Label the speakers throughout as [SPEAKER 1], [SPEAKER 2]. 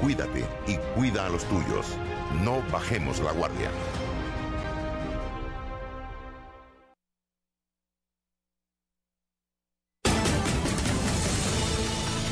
[SPEAKER 1] Cuídate y cuida a los tuyos. No bajemos la guardia.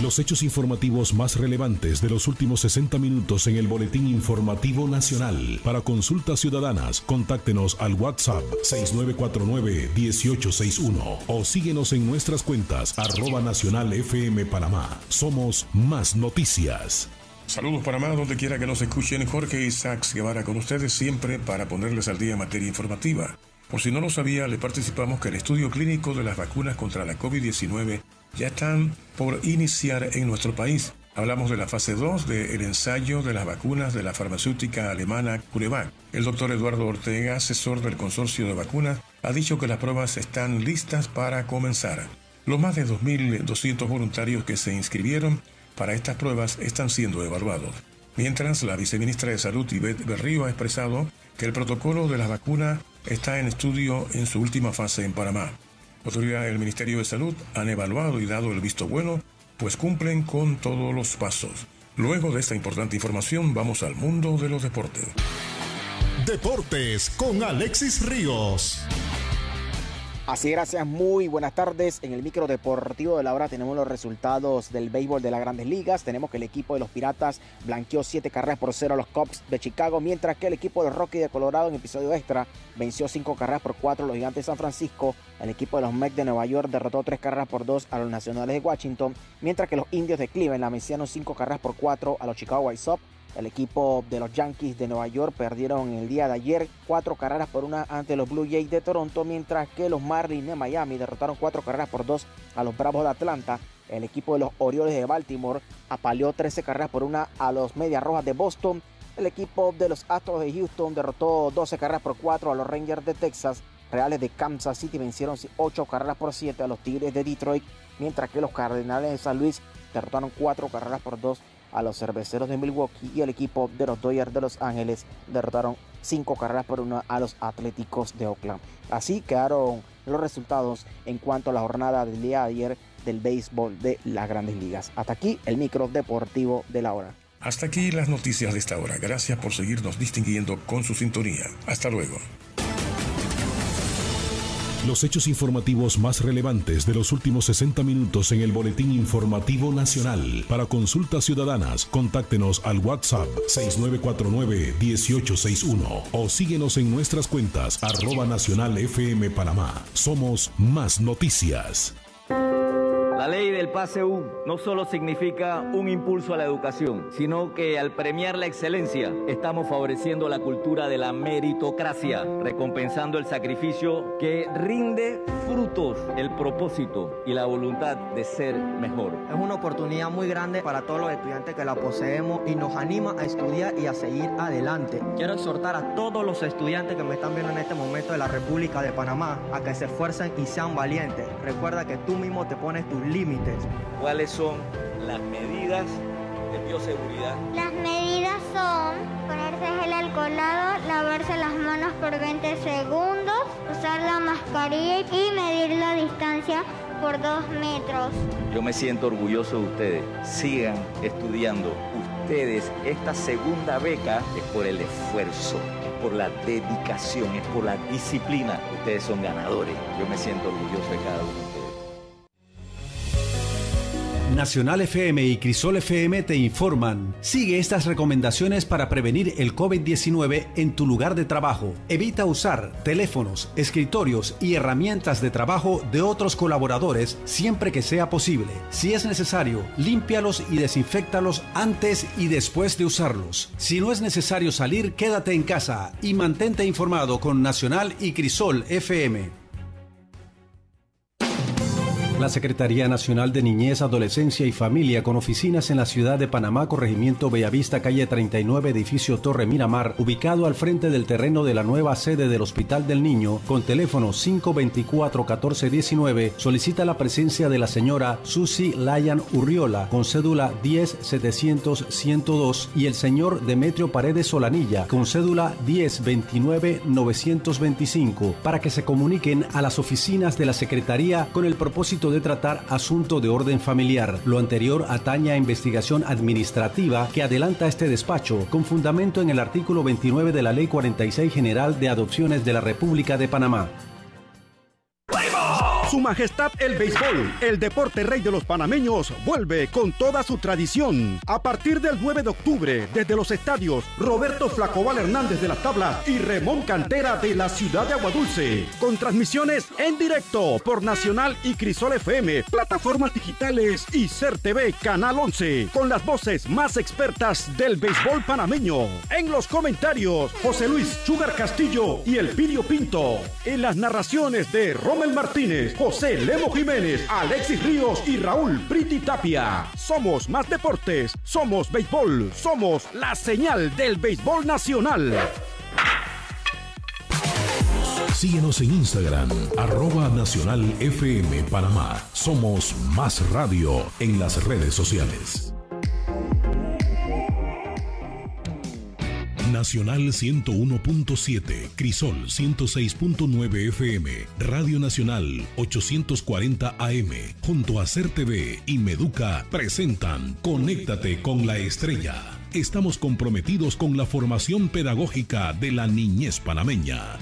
[SPEAKER 1] Los hechos informativos más relevantes de los últimos 60 minutos en el Boletín Informativo Nacional. Para consultas ciudadanas, contáctenos al WhatsApp 6949-1861 o síguenos en nuestras cuentas arroba nacional FM Panamá. Somos más noticias.
[SPEAKER 2] Saludos más donde quiera que nos escuchen, Jorge Isaacs Guevara con ustedes siempre para ponerles al día materia informativa. Por si no lo sabía, le participamos que el estudio clínico de las vacunas contra la COVID-19 ya están por iniciar en nuestro país. Hablamos de la fase 2 del ensayo de las vacunas de la farmacéutica alemana CureVac. El doctor Eduardo Ortega, asesor del consorcio de vacunas, ha dicho que las pruebas están listas para comenzar. Los más de 2.200 voluntarios que se inscribieron para estas pruebas están siendo evaluados. Mientras, la viceministra de Salud, Ivette Berrío, ha expresado que el protocolo de las vacunas está en estudio en su última fase en Panamá. Autoridades del Ministerio de Salud han evaluado y dado el visto bueno, pues cumplen con todos los pasos. Luego de esta importante información, vamos al mundo de los deportes. Deportes
[SPEAKER 1] con Alexis Ríos.
[SPEAKER 3] Así, gracias. Muy buenas tardes. En el micro deportivo de la hora tenemos los resultados del béisbol de las grandes ligas. Tenemos que el equipo de los Piratas blanqueó 7 carreras por 0 a los Cubs de Chicago, mientras que el equipo de los Rockies de Colorado en episodio extra venció 5 carreras por 4 a los Gigantes de San Francisco. El equipo de los Mets de Nueva York derrotó 3 carreras por 2 a los Nacionales de Washington, mientras que los Indios de Cleveland vencieron 5 carreras por 4 a los Chicago White Sox. El equipo de los Yankees de Nueva York perdieron el día de ayer cuatro carreras por una ante los Blue Jays de Toronto, mientras que los Marlins de Miami derrotaron cuatro carreras por dos a los Bravos de Atlanta. El equipo de los Orioles de Baltimore apaleó 13 carreras por una a los Medias Rojas de Boston. El equipo de los Astros de Houston derrotó 12 carreras por cuatro a los Rangers de Texas. Reales de Kansas City vencieron ocho carreras por siete a los Tigres de Detroit, mientras que los Cardenales de San Luis derrotaron cuatro carreras por 2 a los cerveceros de Milwaukee y el equipo de los Dodgers de Los Ángeles derrotaron cinco carreras por una a los Atléticos de Oakland. Así quedaron los resultados en cuanto a la jornada del día de ayer del béisbol de las grandes ligas. Hasta aquí el micro deportivo de la hora.
[SPEAKER 2] Hasta aquí las noticias de esta hora. Gracias por seguirnos distinguiendo con su sintonía. Hasta luego.
[SPEAKER 1] Los hechos informativos más relevantes de los últimos 60 minutos en el Boletín Informativo Nacional. Para consultas ciudadanas, contáctenos al WhatsApp 6949-1861 o síguenos en nuestras cuentas arroba Nacional FM Panamá. Somos más noticias.
[SPEAKER 4] La ley del pase U no solo significa un impulso a la educación, sino que al premiar la excelencia estamos favoreciendo la cultura de la meritocracia, recompensando el sacrificio que rinde frutos el propósito y la voluntad de ser mejor.
[SPEAKER 3] Es una oportunidad muy grande para todos los estudiantes que la poseemos y nos anima a estudiar y a seguir adelante. Quiero exhortar a todos los estudiantes que me están viendo en este momento de la República de Panamá a que se esfuercen y sean valientes. Recuerda que tú mismo te pones tu límites.
[SPEAKER 4] ¿Cuáles son las medidas de bioseguridad? Las medidas son ponerse gel alcoholado, lavarse las manos por 20 segundos, usar la mascarilla y medir la distancia por 2 metros. Yo me siento orgulloso de ustedes. Sigan estudiando. Ustedes, esta segunda beca es por el esfuerzo, es por la dedicación, es por la disciplina. Ustedes son ganadores. Yo me siento orgulloso de cada uno de ustedes.
[SPEAKER 5] Nacional FM y Crisol FM te informan. Sigue estas recomendaciones para prevenir el COVID-19 en tu lugar de trabajo. Evita usar teléfonos, escritorios y herramientas de trabajo de otros colaboradores siempre que sea posible. Si es necesario, límpialos y desinfectalos antes y después de usarlos. Si no es necesario salir, quédate en casa y mantente informado con Nacional y Crisol FM. La Secretaría Nacional de Niñez, Adolescencia y Familia, con oficinas en la ciudad de Panamá, corregimiento Bellavista, calle 39, edificio Torre Miramar, ubicado al frente del terreno de la nueva sede del Hospital del Niño, con teléfono 524-1419, solicita la presencia de la señora Susi Lyon Urriola, con cédula 10-700-102, y el señor Demetrio Paredes Solanilla, con cédula 10-29-925, para que se comuniquen a las oficinas de la Secretaría con el propósito de tratar asunto de orden familiar. Lo anterior ataña a investigación administrativa que adelanta este despacho, con fundamento en el artículo 29 de la Ley 46 General de Adopciones de la República de Panamá. Su Majestad el Béisbol, el deporte rey de los panameños, vuelve con toda su tradición. A partir del 9 de octubre, desde los estadios Roberto Flacobal Hernández de las Tablas y Remón Cantera de la ciudad de Aguadulce, con transmisiones en directo por Nacional y Crisol FM, plataformas digitales y tv Canal 11, con las voces más expertas del béisbol panameño. En los comentarios, José Luis Sugar Castillo y El Pirio Pinto. En las narraciones de Rommel Martínez, José Lemo Jiménez, Alexis Ríos y Raúl Priti Tapia. Somos más deportes, somos béisbol, somos la señal del béisbol nacional.
[SPEAKER 1] Síguenos en Instagram, arroba nacional FM Panamá. Somos más radio en las redes sociales. Nacional 101.7, Crisol 106.9 FM, Radio Nacional 840 AM, junto a CERTV y Meduca presentan Conéctate con la Estrella. Estamos comprometidos con la formación pedagógica de la niñez panameña.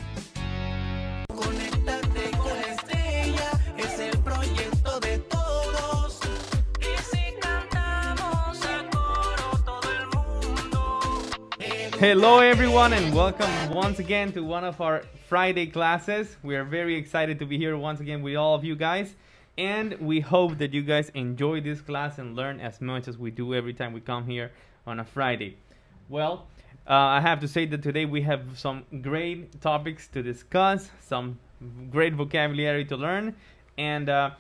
[SPEAKER 6] Hello, everyone, and welcome once again to one of our Friday classes. We are very excited to be here once again with all of you guys, and we hope that you guys enjoy this class and learn as much as we do every time we come here on a Friday. Well, uh, I have to say that today we have some great topics to discuss, some great vocabulary to learn, and uh,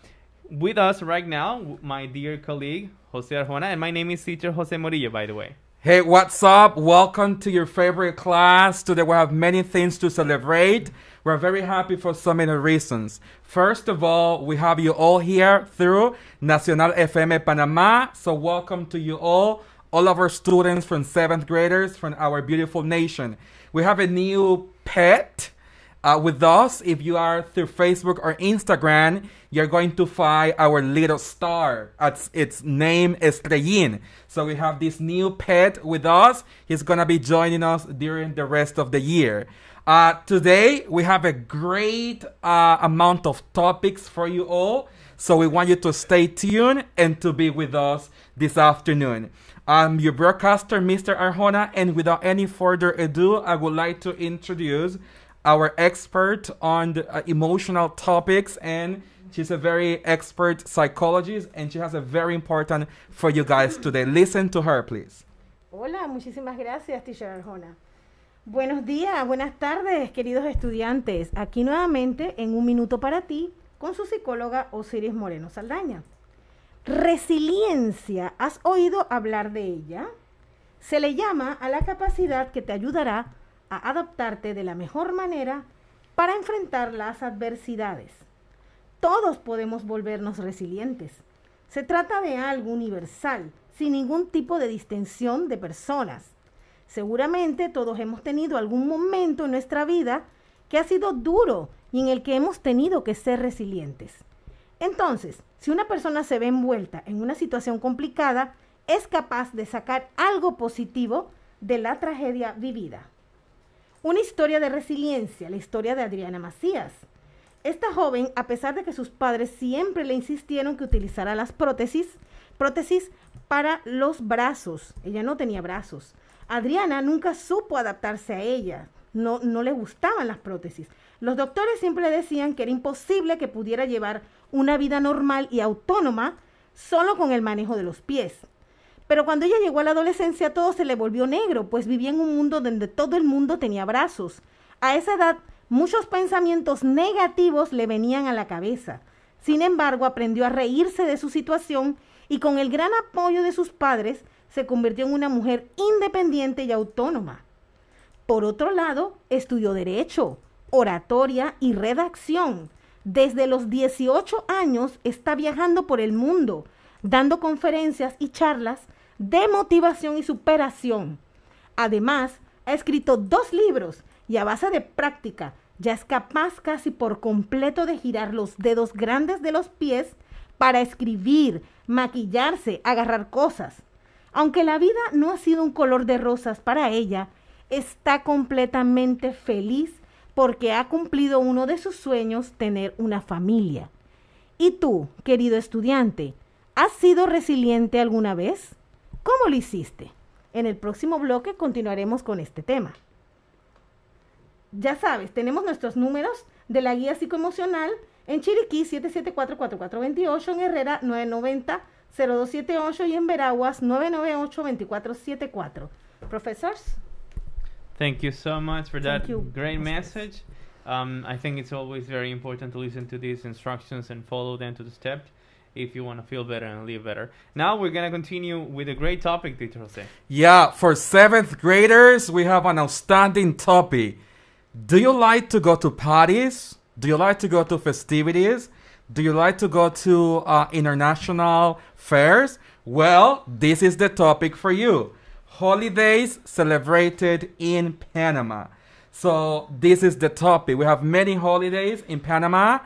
[SPEAKER 6] with us right now, my dear colleague Jose Arjona, and my name is teacher Jose Morillo, by the way.
[SPEAKER 7] Hey, what's up? Welcome to your favorite class. Today we have many things to celebrate. We're very happy for so many reasons. First of all, we have you all here through Nacional FM Panama. So welcome to you all, all of our students from seventh graders from our beautiful nation. We have a new pet uh, with us, if you are through Facebook or Instagram, you're going to find our little star. It's, its name is Estrellin. So we have this new pet with us. He's going to be joining us during the rest of the year. Uh, today, we have a great uh, amount of topics for you all. So we want you to stay tuned and to be with us this afternoon. I'm your broadcaster, Mr. Arjona, and without any further ado, I would like to introduce our expert on the, uh, emotional topics and she's a very expert psychologist and she has a very important for you guys today. Listen to her, please.
[SPEAKER 8] Hola, muchísimas gracias, teacher Arjona. Buenos días, buenas tardes, queridos estudiantes. Aquí nuevamente en Un Minuto para Ti con su psicóloga Osiris Moreno Saldaña. Resiliencia, ¿has oído hablar de ella? Se le llama a la capacidad que te ayudará a adaptarte de la mejor manera para enfrentar las adversidades. Todos podemos volvernos resilientes. Se trata de algo universal, sin ningún tipo de distensión de personas. Seguramente todos hemos tenido algún momento en nuestra vida que ha sido duro y en el que hemos tenido que ser resilientes. Entonces, si una persona se ve envuelta en una situación complicada, es capaz de sacar algo positivo de la tragedia vivida. Una historia de resiliencia, la historia de Adriana Macías. Esta joven, a pesar de que sus padres siempre le insistieron que utilizara las prótesis, prótesis para los brazos, ella no tenía brazos. Adriana nunca supo adaptarse a ella, no, no le gustaban las prótesis. Los doctores siempre decían que era imposible que pudiera llevar una vida normal y autónoma solo con el manejo de los pies. Pero cuando ella llegó a la adolescencia todo se le volvió negro, pues vivía en un mundo donde todo el mundo tenía brazos. A esa edad muchos pensamientos negativos le venían a la cabeza. Sin embargo, aprendió a reírse de su situación y con el gran apoyo de sus padres se convirtió en una mujer independiente y autónoma. Por otro lado, estudió derecho, oratoria y redacción. Desde los 18 años está viajando por el mundo, dando conferencias y charlas de motivación y superación. Además, ha escrito dos libros y a base de práctica ya es capaz casi por completo de girar los dedos grandes de los pies para escribir, maquillarse, agarrar cosas. Aunque la vida no ha sido un color de rosas para ella, está completamente feliz porque ha cumplido uno de sus sueños, tener una familia. ¿Y tú, querido estudiante, has sido resiliente alguna vez? ¿Cómo lo hiciste? En el próximo bloque continuaremos con este tema. Ya sabes, tenemos nuestros números de la guía psicoemocional en Chiriquí 774-4428, en Herrera 990-0278 y en Veraguas 998-2474. Profesores.
[SPEAKER 6] Thank you so much for that great message. Um, I think it's always very important to listen to these instructions and follow them to the if you want to feel better and live better. Now we're going to continue with a great topic, Teacher Jose.
[SPEAKER 7] Yeah, for seventh graders, we have an outstanding topic. Do you like to go to parties? Do you like to go to festivities? Do you like to go to uh, international fairs? Well, this is the topic for you. Holidays celebrated in Panama. So, this is the topic. We have many holidays in Panama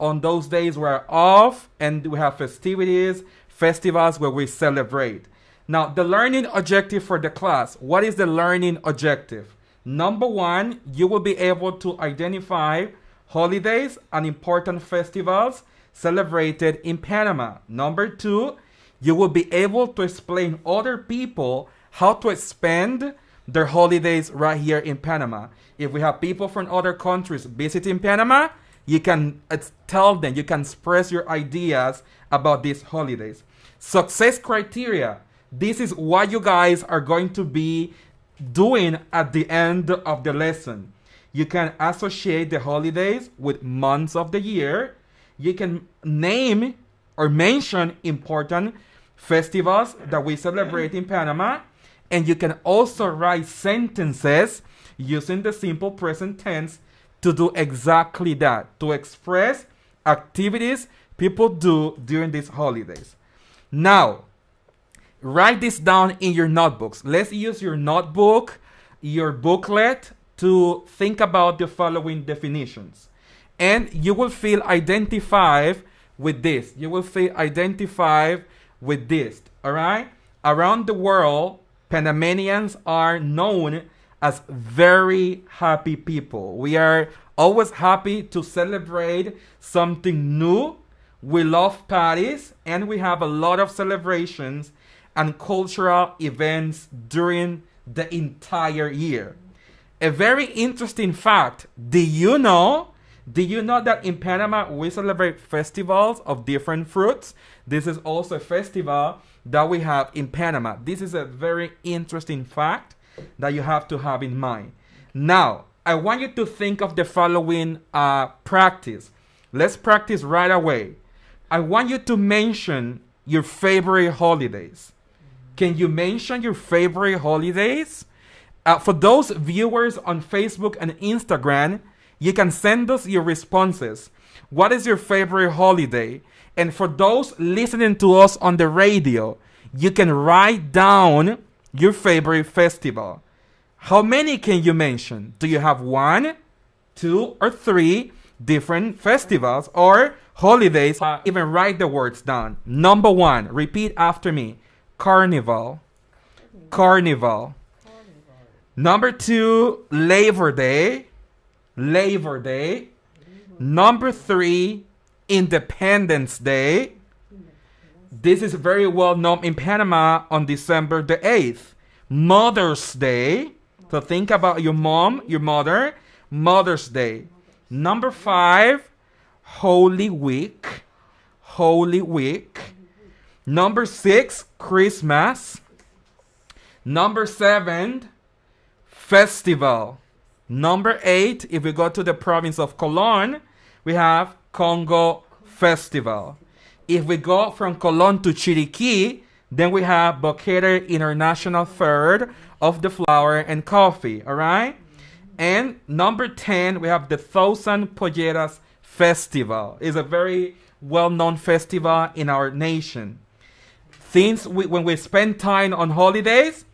[SPEAKER 7] on those days we're off and we have festivities, festivals where we celebrate. Now, the learning objective for the class. What is the learning objective? Number one, you will be able to identify holidays and important festivals celebrated in Panama. Number two, you will be able to explain other people how to spend their holidays right here in Panama. If we have people from other countries visiting Panama, you can uh, tell them, you can express your ideas about these holidays. Success criteria. This is what you guys are going to be doing at the end of the lesson. You can associate the holidays with months of the year. You can name or mention important festivals that we celebrate in Panama. And you can also write sentences using the simple present tense to do exactly that, to express activities people do during these holidays. Now, write this down in your notebooks. Let's use your notebook, your booklet to think about the following definitions. And you will feel identified with this. You will feel identified with this. All right? Around the world, Panamanians are known as very happy people. We are always happy to celebrate something new. We love parties and we have a lot of celebrations and cultural events during the entire year. A very interesting fact do you know? Do you know that in Panama we celebrate festivals of different fruits? This is also a festival that we have in Panama. This is a very interesting fact that you have to have in mind. Now, I want you to think of the following uh, practice. Let's practice right away. I want you to mention your favorite holidays. Can you mention your favorite holidays? Uh, for those viewers on Facebook and Instagram, you can send us your responses. What is your favorite holiday? And for those listening to us on the radio, you can write down your favorite festival. How many can you mention? Do you have one, two, or three different festivals or holidays? Uh, Even write the words down. Number one, repeat after me Carnival. Carnival. Number two, Labor Day. Labor Day. Labor Day. Number three, Independence Day. This is very well known in Panama on December the 8th, Mother's Day. So think about your mom, your mother, Mother's Day. Number five, Holy Week. Holy Week. Number six, Christmas. Number seven, festival. Number eight, if we go to the province of Cologne, we have Congo Festival. If we go from Colon to Chiriquí, then we have Boqueter International Third of the flower and Coffee, all right? And number 10, we have the Thousand Polleras Festival. It's a very well-known festival in our nation. Since we, when we spend time on holidays,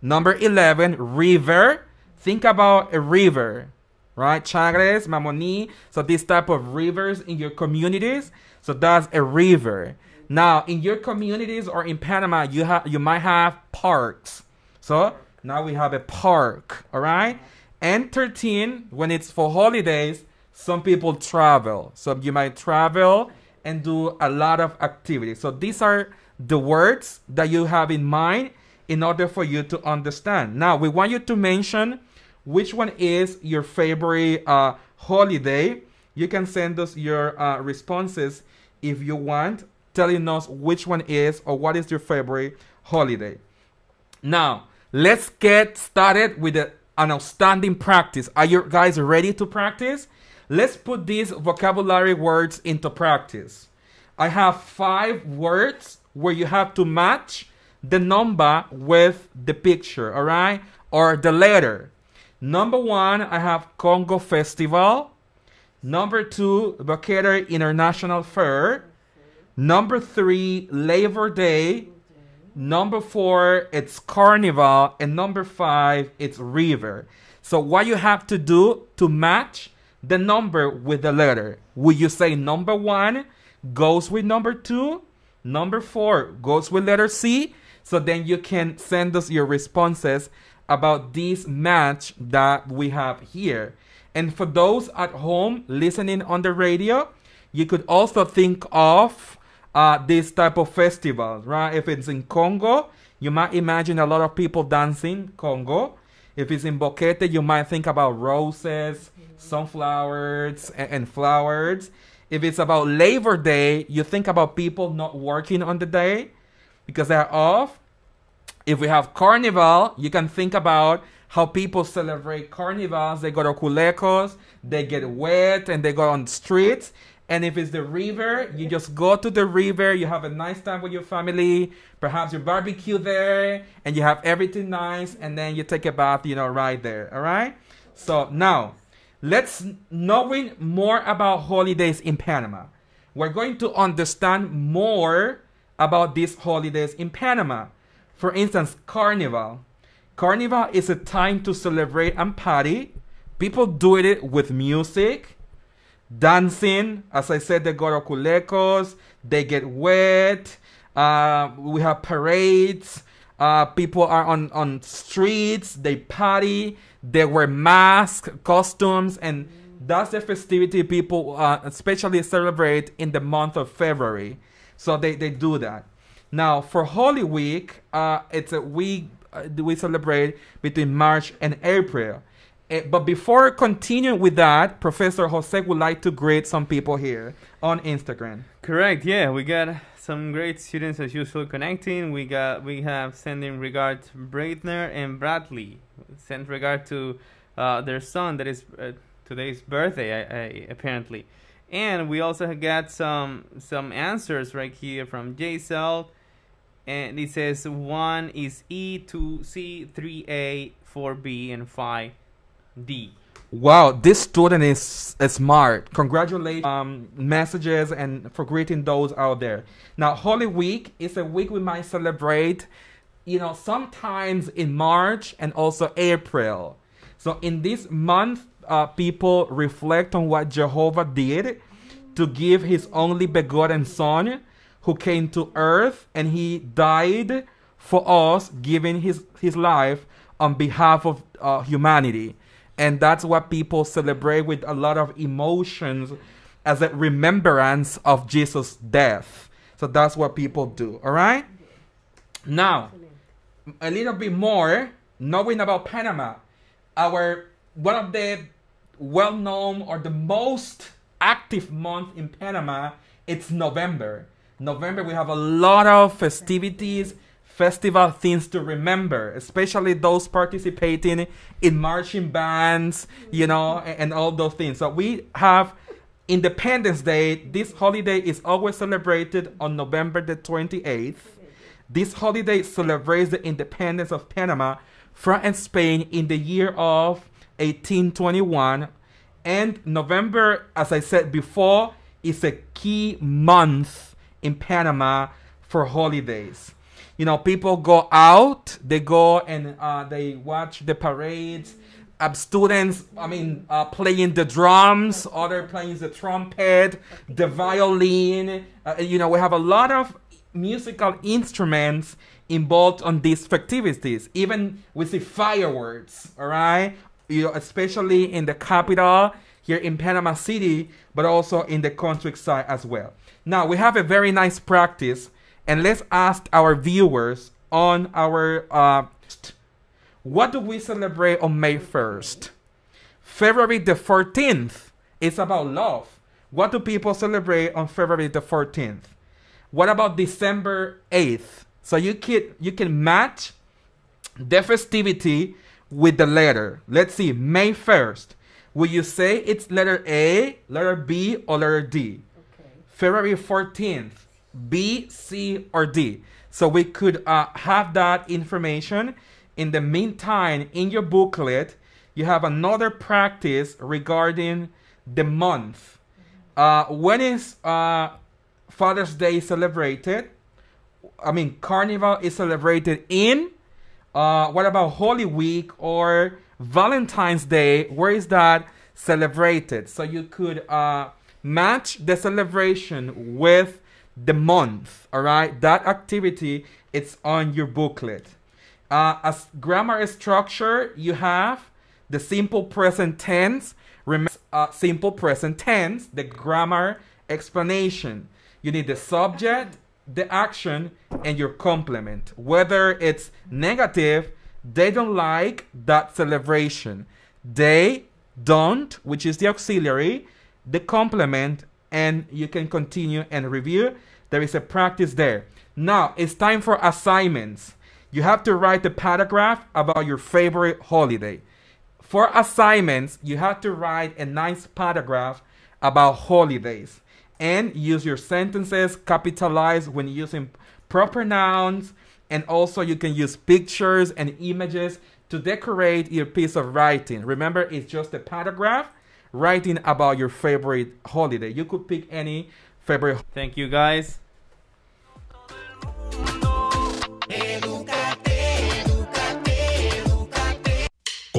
[SPEAKER 7] number 11, river. Think about a river right? Chagres, Mamoni. So this type of rivers in your communities. So that's a river. Now, in your communities or in Panama, you have you might have parks. So now we have a park, all right? And 13, when it's for holidays, some people travel. So you might travel and do a lot of activities. So these are the words that you have in mind in order for you to understand. Now, we want you to mention which one is your favorite uh, holiday. You can send us your uh, responses if you want, telling us which one is or what is your favorite holiday. Now, let's get started with a, an outstanding practice. Are you guys ready to practice? Let's put these vocabulary words into practice. I have five words where you have to match the number with the picture, all right? Or the letter. Number one, I have Congo Festival. Number two, Bacater International Fair. Number three, Labor Day. Number four, it's Carnival. And number five, it's River. So what you have to do to match the number with the letter. Would you say number one goes with number two? Number four goes with letter C? So then you can send us your responses about this match that we have here. And for those at home listening on the radio, you could also think of uh, this type of festival, right? If it's in Congo, you might imagine a lot of people dancing Congo. If it's in Boquete, you might think about roses, sunflowers, and, and flowers. If it's about Labor Day, you think about people not working on the day because they're off if we have carnival, you can think about how people celebrate carnivals. They go to culecos, they get wet, and they go on the streets. And if it's the river, you just go to the river, you have a nice time with your family, perhaps you barbecue there, and you have everything nice, and then you take a bath, you know, right there. All right? So now, let's knowing more about holidays in Panama. We're going to understand more about these holidays in Panama. For instance, Carnival. Carnival is a time to celebrate and party. People do it with music, dancing. As I said, they go to culecos, they get wet. Uh, we have parades. Uh, people are on, on streets, they party, they wear masks, costumes, and that's the festivity people uh, especially celebrate in the month of February. So they, they do that. Now, for Holy Week, uh, it's a week uh, we celebrate between March and April. Uh, but before continuing with that, Professor Jose would like to greet some people here on Instagram.
[SPEAKER 6] Correct. Yeah, we got some great students as usual connecting. We got we have sending regards, Breitner and Bradley. Send regard to uh, their son that is uh, today's birthday I, I, apparently, and we also got some some answers right here from J Cell and it says one is E, two C, three A, four B, and five D.
[SPEAKER 7] Wow, this student is, is smart. Congratulations! Um, um, messages and for greeting those out there. Now, Holy Week is a week we might celebrate, you know, sometimes in March and also April. So in this month, uh, people reflect on what Jehovah did to give his only begotten son who came to earth and he died for us, giving his, his life on behalf of uh, humanity. And that's what people celebrate with a lot of emotions as a remembrance of Jesus' death. So that's what people do, all right? Now, a little bit more knowing about Panama. Our one of the well known or the most active month in Panama, it's November. November, we have a lot of festivities, festival things to remember, especially those participating in marching bands, you know, and, and all those things. So we have Independence Day. This holiday is always celebrated on November the 28th. This holiday celebrates the independence of Panama from Spain in the year of 1821. And November, as I said before, is a key month in Panama for holidays. You know, people go out, they go and uh, they watch the parades. Um, students, I mean, uh, playing the drums, other playing the trumpet, the violin. Uh, you know, we have a lot of musical instruments involved on these festivities. Even we see fireworks, all right? You know, especially in the capital here in Panama City, but also in the countryside as well. Now we have a very nice practice, and let's ask our viewers on our uh, what do we celebrate on May 1st? February the 14th is about love. What do people celebrate on February the 14th? What about December 8th? So you can you can match the festivity with the letter. Let's see, May 1st. Will you say it's letter A, letter B, or letter D? February 14th, B, C, or D. So we could uh, have that information. In the meantime, in your booklet, you have another practice regarding the month. Uh, when is uh, Father's Day celebrated? I mean, Carnival is celebrated in. Uh, what about Holy Week or Valentine's Day? Where is that celebrated? So you could uh, match the celebration with the month all right that activity it's on your booklet uh, as grammar structure you have the simple present tense remember uh, simple present tense the grammar explanation you need the subject the action and your complement whether it's negative they don't like that celebration they don't which is the auxiliary the complement and you can continue and review. There is a practice there. Now it's time for assignments. You have to write a paragraph about your favorite holiday. For assignments, you have to write a nice paragraph about holidays and use your sentences capitalized when using proper nouns and also you can use pictures and images to decorate your piece of writing. Remember, it's just a paragraph writing about your favorite holiday. You could pick any favorite. Thank you guys.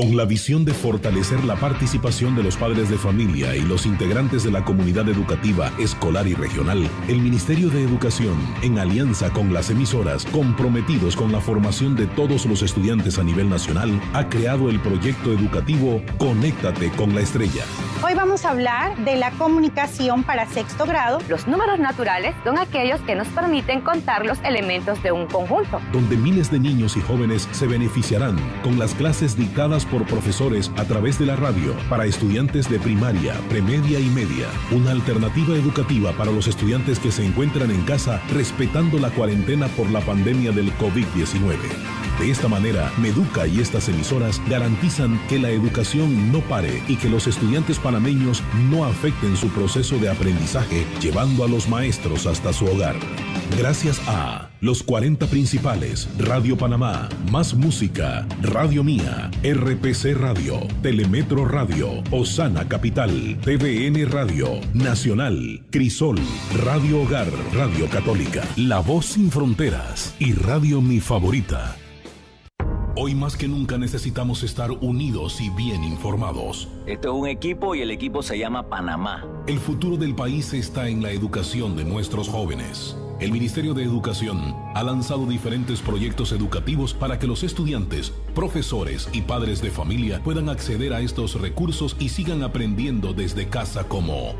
[SPEAKER 1] con la visión de fortalecer la participación de los padres de familia y los integrantes de la comunidad educativa, escolar y regional, el Ministerio de Educación, en alianza con las emisoras comprometidos con la formación de todos los estudiantes a nivel nacional, ha creado el proyecto educativo Conéctate con la Estrella
[SPEAKER 8] Hoy vamos a hablar de la comunicación para sexto grado. Los números naturales son aquellos que nos permiten contar los elementos de un conjunto.
[SPEAKER 1] Donde miles de niños y jóvenes se beneficiarán con las clases dictadas por profesores a través de la radio para estudiantes de primaria, premedia y media. Una alternativa educativa para los estudiantes que se encuentran en casa respetando la cuarentena por la pandemia del COVID-19. De esta manera, Meduca y estas emisoras garantizan que la educación no pare y que los estudiantes panameños no afecten su proceso de aprendizaje llevando a los maestros hasta su hogar. Gracias a los 40 principales, Radio Panamá, Más Música, Radio Mía, RPC Radio, Telemetro Radio, Osana Capital, TVN Radio, Nacional, Crisol, Radio Hogar, Radio Católica, La Voz Sin Fronteras y Radio Mi Favorita. Hoy más que nunca necesitamos estar unidos y bien informados.
[SPEAKER 4] Esto es un equipo y el equipo se llama Panamá.
[SPEAKER 1] El futuro del país está en la educación de nuestros jóvenes. El Ministerio de Educación ha lanzado diferentes proyectos educativos para que los estudiantes, profesores y padres de familia puedan acceder a estos recursos y sigan aprendiendo desde casa como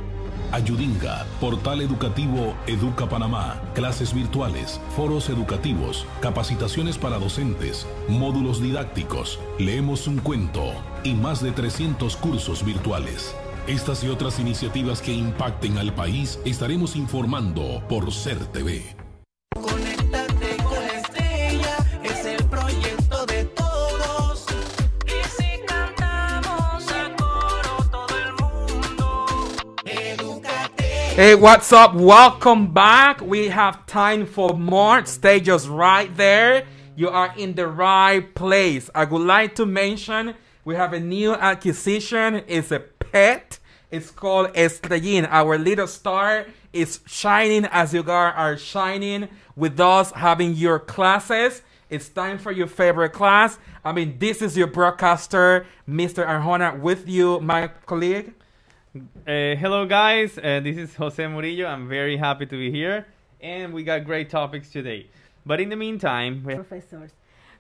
[SPEAKER 1] Ayudinga, portal educativo Educa Panamá, clases virtuales, foros educativos, capacitaciones para docentes, módulos didácticos, leemos un cuento y más de 300 cursos virtuales. Estas y otras iniciativas que impacten al país estaremos informando por CERTV.
[SPEAKER 7] Hey, what's up? Welcome back. We have time for more. Stay just right there. You are in the right place. I would like to mention we have a new acquisition. It's a pet. It's called Estrellin. Our little star is shining as you guys are shining with us having your classes. It's time for your favorite class. I mean,
[SPEAKER 6] this is your broadcaster, Mr. Arjona, with you, my colleague. Eh, hello, guys. Eh, this is Jose Murillo. I'm very happy to be here, and we got great topics today. But in the meantime,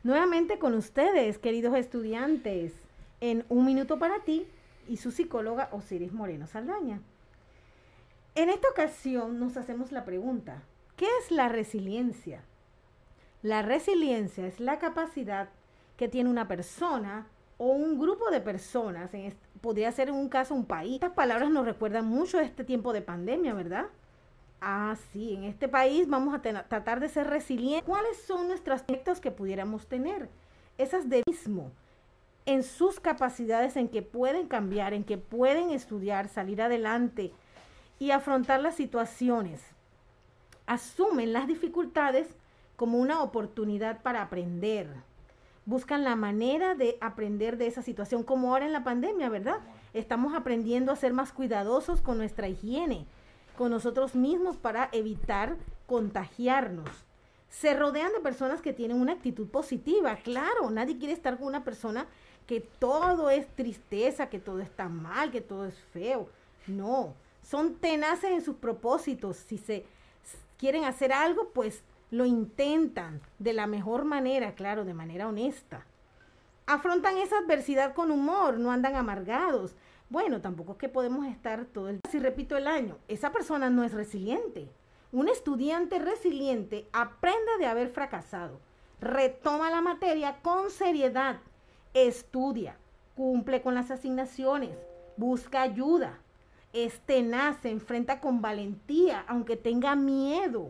[SPEAKER 8] nuevamente con ustedes, queridos estudiantes, en un minuto para ti y su psicóloga Osiris Moreno Saldaña. En esta ocasión nos hacemos la pregunta: ¿qué es la resiliencia? La resiliencia es la capacidad que tiene una persona o un grupo de personas, en, podría ser en un caso un país. Estas palabras nos recuerdan mucho a este tiempo de pandemia, ¿verdad? Ah, sí, en este país vamos a tratar de ser resilientes. ¿Cuáles son nuestras metas que pudiéramos tener? Esas de mismo, en sus capacidades, en que pueden cambiar, en que pueden estudiar, salir adelante y afrontar las situaciones. Asumen las dificultades como una oportunidad para aprender, buscan la manera de aprender de esa situación, como ahora en la pandemia, ¿verdad? Estamos aprendiendo a ser más cuidadosos con nuestra higiene, con nosotros mismos para evitar contagiarnos. Se rodean de personas que tienen una actitud positiva, claro, nadie quiere estar con una persona que todo es tristeza, que todo está mal, que todo es feo. No, son tenaces en sus propósitos. Si se quieren hacer algo, pues lo intentan de la mejor manera, claro, de manera honesta. Afrontan esa adversidad con humor, no andan amargados. Bueno, tampoco es que podemos estar todo el Si repito el año, esa persona no es resiliente. Un estudiante resiliente aprende de haber fracasado, retoma la materia con seriedad, estudia, cumple con las asignaciones, busca ayuda, es tenaz, se enfrenta con valentía, aunque tenga miedo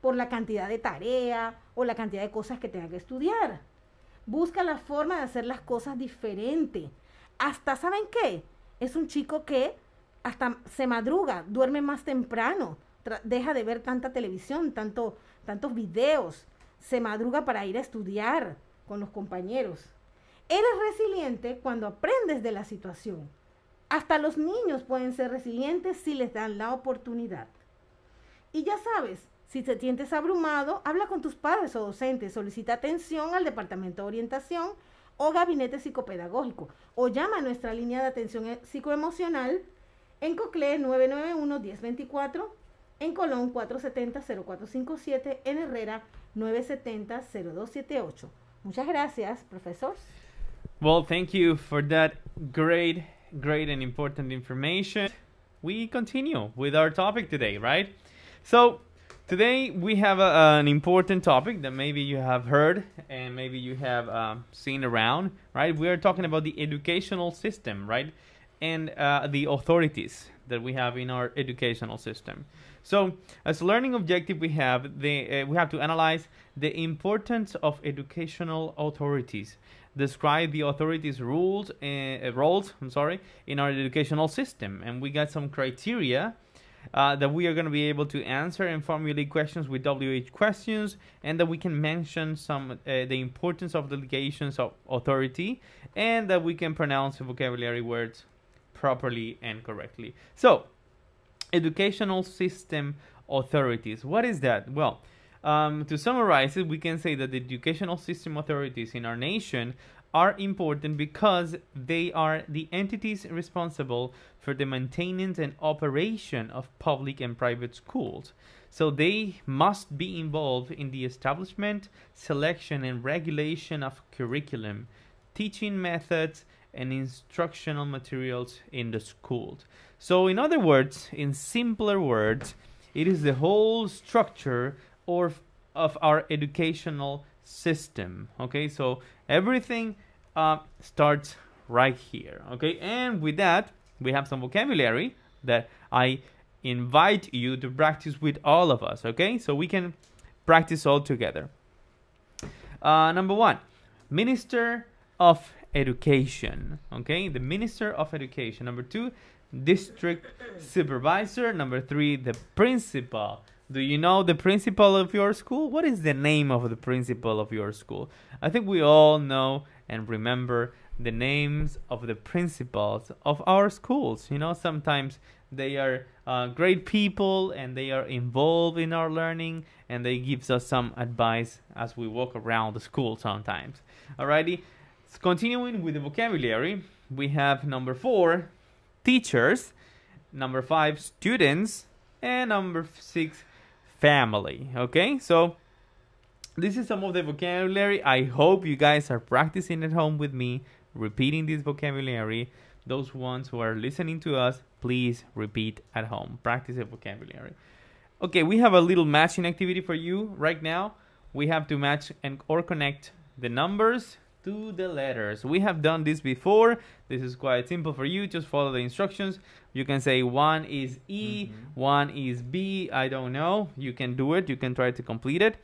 [SPEAKER 8] por la cantidad de tarea o la cantidad de cosas que tenga que estudiar. Busca la forma de hacer las cosas diferente. Hasta, ¿saben qué? Es un chico que hasta se madruga, duerme más temprano, deja de ver tanta televisión, tanto, tantos videos, se madruga para ir a estudiar con los compañeros. Eres resiliente cuando aprendes de la situación. Hasta los niños pueden ser resilientes si les dan la oportunidad. Y ya sabes, si te sientes abrumado, habla con tus padres o docentes, solicita atención al Departamento de Orientación o Gabinete Psicopedagógico o llama a nuestra línea de atención eh, psicoemocional en Cocle 991-1024, en Colón 470-0457, en Herrera 970-0278. Muchas gracias, profesor.
[SPEAKER 6] Well, thank you for that great, great and important information. We continue with our topic today, right? So, Today we have a, an important topic that maybe you have heard and maybe you have um, seen around, right? We are talking about the educational system, right? And uh, the authorities that we have in our educational system. So, as a learning objective, we have the uh, we have to analyze the importance of educational authorities. Describe the authorities' rules uh, roles. I'm sorry in our educational system, and we got some criteria uh, that we are going to be able to answer and formulate questions with WH questions, and that we can mention some uh, the importance of delegations of authority, and that we can pronounce vocabulary words properly and correctly. So, educational system authorities. What is that? Well, um, to summarize it, we can say that the educational system authorities in our nation are important because they are the entities responsible for the maintenance and operation of public and private schools. So they must be involved in the establishment, selection, and regulation of curriculum, teaching methods, and instructional materials in the school. So, in other words, in simpler words, it is the whole structure or of our educational system. Okay, so Everything uh, starts right here, okay? And with that, we have some vocabulary that I invite you to practice with all of us, okay? So we can practice all together. Uh, number one, Minister of Education, okay? The Minister of Education. Number two, District Supervisor. Number three, the Principal. Do you know the principal of your school? What is the name of the principal of your school? I think we all know and remember the names of the principals of our schools. You know, sometimes they are uh, great people and they are involved in our learning and they gives us some advice as we walk around the school sometimes. Alrighty, continuing with the vocabulary, we have number four, teachers, number five, students, and number six, family. Okay, so this is some of the vocabulary. I hope you guys are practicing at home with me, repeating this vocabulary. Those ones who are listening to us, please repeat at home. Practice the vocabulary. Okay, we have a little matching activity for you right now. We have to match and or connect the numbers to the letters. We have done this before. This is quite simple for you. Just follow the instructions. You can say one is E, mm -hmm. one is B. I don't know. You can do it. You can try to complete it.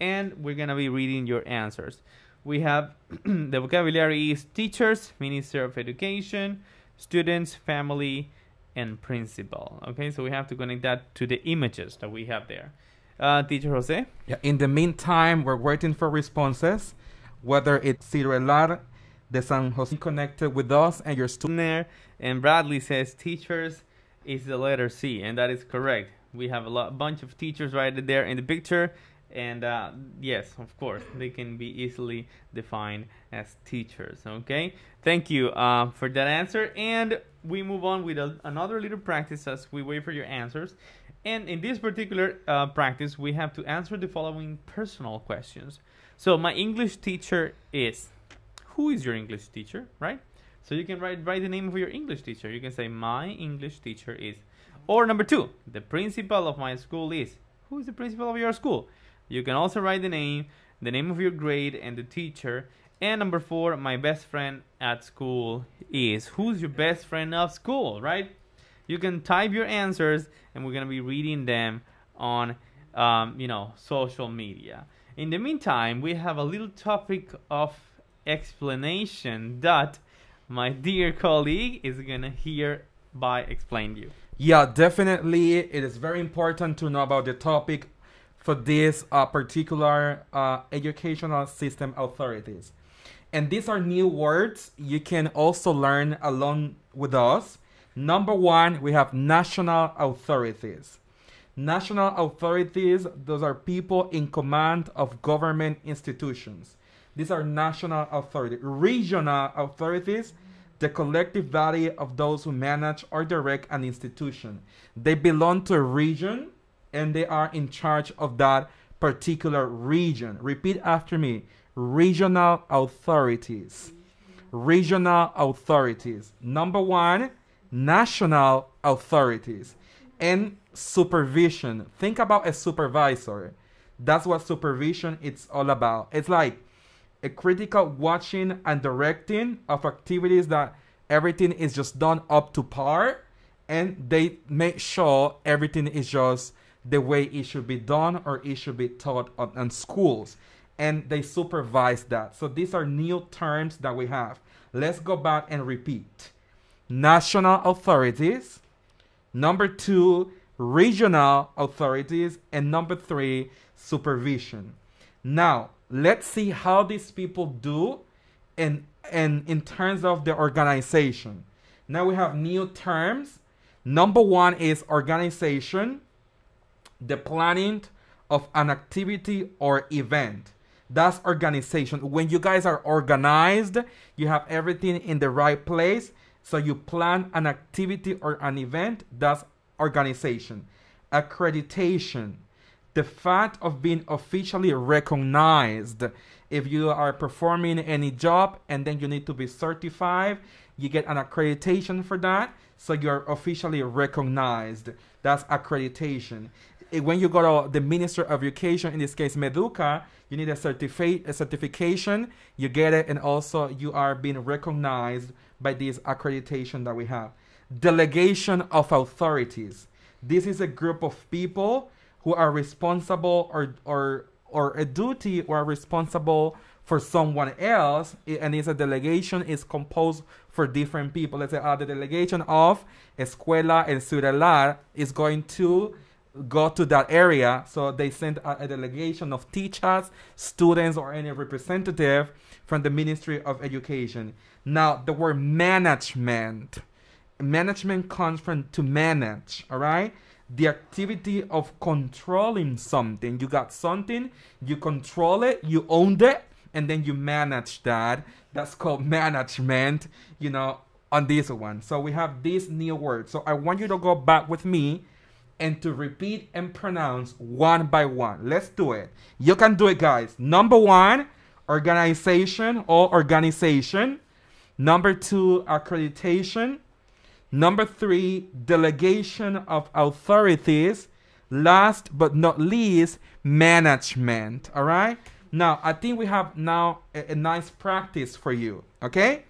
[SPEAKER 6] And we're going to be reading your answers. We have the vocabulary is teachers, Minister of Education, students, family, and principal. Okay, so we have to connect that to the images that we have there. Uh, teacher Jose?
[SPEAKER 7] Yeah, in the meantime, we're waiting for responses whether it's Cirelar the San Jose connected with us and your student there.
[SPEAKER 6] And Bradley says teachers is the letter C, and that is correct. We have a lot, bunch of teachers right there in the picture, and uh, yes, of course, they can be easily defined as teachers. Okay, thank you uh, for that answer, and we move on with a, another little practice as we wait for your answers. And in this particular uh, practice, we have to answer the following personal questions. So my English teacher is. Who is your English teacher, right? So you can write write the name of your English teacher. You can say my English teacher is. Or number two, the principal of my school is. Who is the principal of your school? You can also write the name, the name of your grade, and the teacher. And number four, my best friend at school is. Who's your best friend of school, right? You can type your answers, and we're gonna be reading them on, um, you know, social media. In the meantime, we have a little topic of explanation that my dear colleague is gonna hear by explain you.
[SPEAKER 7] Yeah, definitely. It is very important to know about the topic for this uh, particular uh, educational system authorities. And these are new words you can also learn along with us. Number one, we have national authorities. National authorities, those are people in command of government institutions. These are national authorities. Regional authorities, the collective body of those who manage or direct an institution. They belong to a region and they are in charge of that particular region. Repeat after me regional authorities. Regional authorities. Number one, national authorities. And supervision. Think about a supervisor. That's what supervision it's all about. It's like a critical watching and directing of activities that everything is just done up to par and they make sure everything is just the way it should be done or it should be taught on, schools and they supervise that so these are new terms that we have let's go back and repeat national authorities number two regional authorities, and number three, supervision. Now, let's see how these people do and and in terms of the organization. Now we have new terms. Number one is organization, the planning of an activity or event. That's organization. When you guys are organized, you have everything in the right place. So you plan an activity or an event. That's organization, accreditation, the fact of being officially recognized. If you are performing any job and then you need to be certified, you get an accreditation for that. So you're officially recognized. That's accreditation. Eh, when you go to the Minister of Education, in this case, Meduca, you need a, certifi- a certification. You get it, and also you are being recognized by this accreditation that we have delegation of authorities. This is a group of people who are responsible or or or a duty or responsible for someone else and it's a delegation is composed for different people let's say uh, the delegation of escuela and Surelar is going to go to that area so they send a, a, delegation of teachers students or any representative from the ministry of education now the word management management comes to manage, all right? The activity of controlling something. You got something, you control it, you owned it, and then you manage that. That's called management, you know, on this one. So we have this new word. So I want you to go back with me and to repeat and pronounce one by one. Let's do it. You can do it, guys. Number one, organization or organization. Number two, accreditation. Number three, delegation of authorities. Last but not least, management. All right. Now, I think we have now a, a nice practice for you. Okay.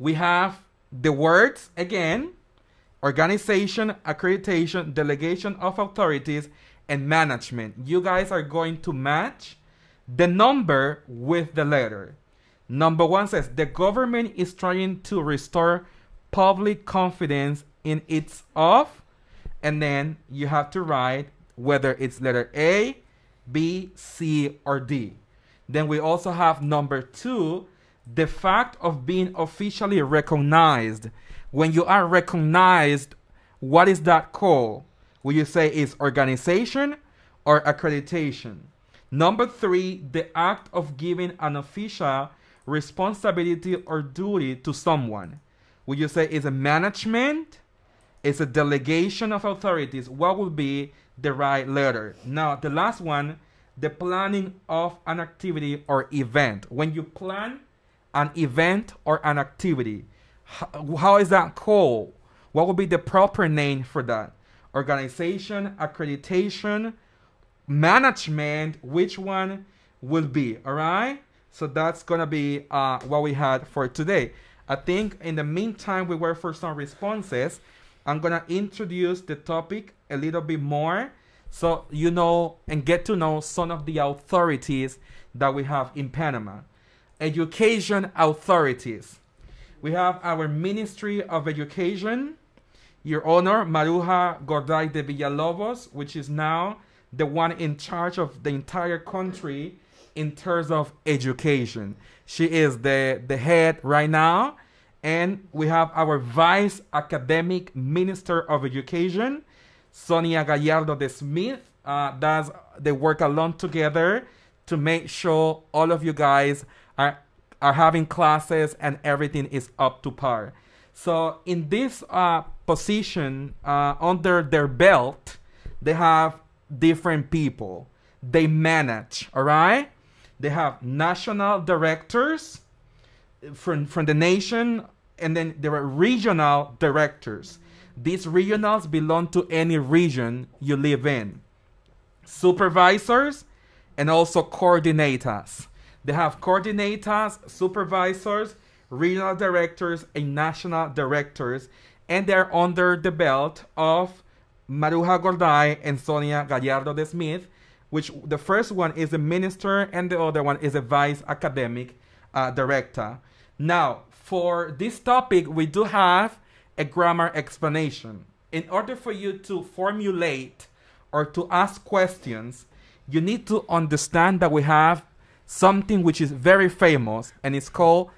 [SPEAKER 7] We have the words again organization, accreditation, delegation of authorities, and management. You guys are going to match the number with the letter. Number one says the government is trying to restore public confidence in its of, and then you have to write whether it's letter A, B, C, or D. Then we also have number two, the fact of being officially recognized. When you are recognized, what is that called? Will you say it's organization or accreditation? Number three, the act of giving an official responsibility or duty to someone would you say is a management? It's a delegation of authorities. What would be the right letter? Now, the last one, the planning of an activity or event. When you plan an event or an activity, how, how is that called? What would be the proper name for that? Organization, accreditation, management, which one will be, all right? So that's gonna be uh, what we had for today. I think in the meantime, we wait for some responses. I'm gonna introduce the topic a little bit more so you know and get to know some of the authorities that we have in Panama. Education authorities. We have our Ministry of Education, Your Honor, Maruja Gorday de Villalobos, which is now the one in charge of the entire country in terms of education. She is the, the head right now. And we have our Vice Academic Minister of Education, Sonia Gallardo de Smith. Uh, that's, they work along together to make sure all of you guys are, are having classes and everything is up to par. So in this uh, position, uh, under their belt, they have different people. They manage, all right? They have national directors from, from the nation, and then there are regional directors. These regionals belong to any region you live in. Supervisors and also coordinators. They have coordinators, supervisors, regional directors, and national directors, and they're under the belt of Maruja Gorday and Sonia Gallardo de Smith, which the first one is a minister and the other one is a vice academic uh, director. Now, for this topic, we do have a grammar explanation. In order for you to formulate or to ask questions, you need to understand that we have something which is very famous and it's called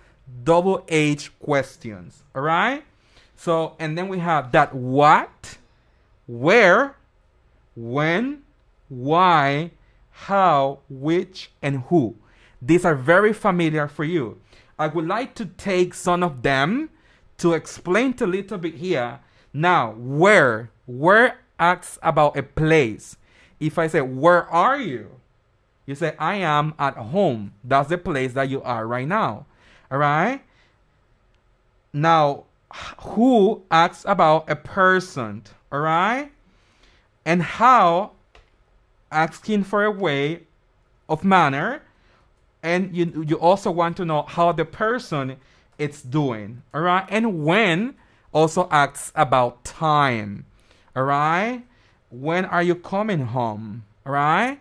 [SPEAKER 7] double H questions. All right? So, and then we have that what, where, when, why, how, which, and who. These are very familiar for you. I would like to take some of them to explain a little bit here. Now, where? Where asks about a place. If I say, Where are you? You say, I am at home. That's the place that you are right now. All right? Now, who asks about a person. All right? And how asking for a way of manner and you you also want to know how the person it's doing all right and when also asks about time all right when are you coming home all right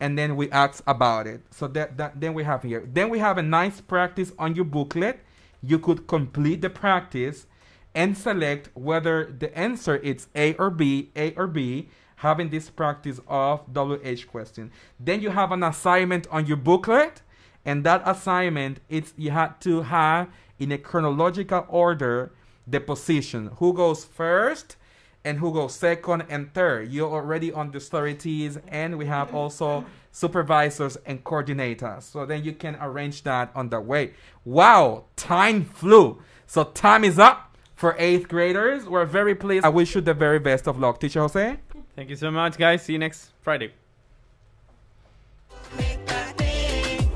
[SPEAKER 7] and then we ask about it so that, that then we have here then we have a nice practice on your booklet you could complete the practice and select whether the answer is a or b a or b having this practice of WH question. Then you have an assignment on your booklet, and that assignment it's you had to have in a chronological order the position. Who goes first? and who goes second and third. You're already on the authorities, and we have also supervisors and coordinators. So then you can arrange that on the way. Wow, time flew. So time is up for eighth graders. We're very pleased. I wish you the very best of luck, Teacher Jose.
[SPEAKER 6] Thank you so much, guys. See you next Friday.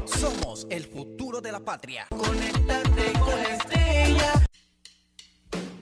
[SPEAKER 5] Somos el futuro de la patria. Conéctate
[SPEAKER 4] con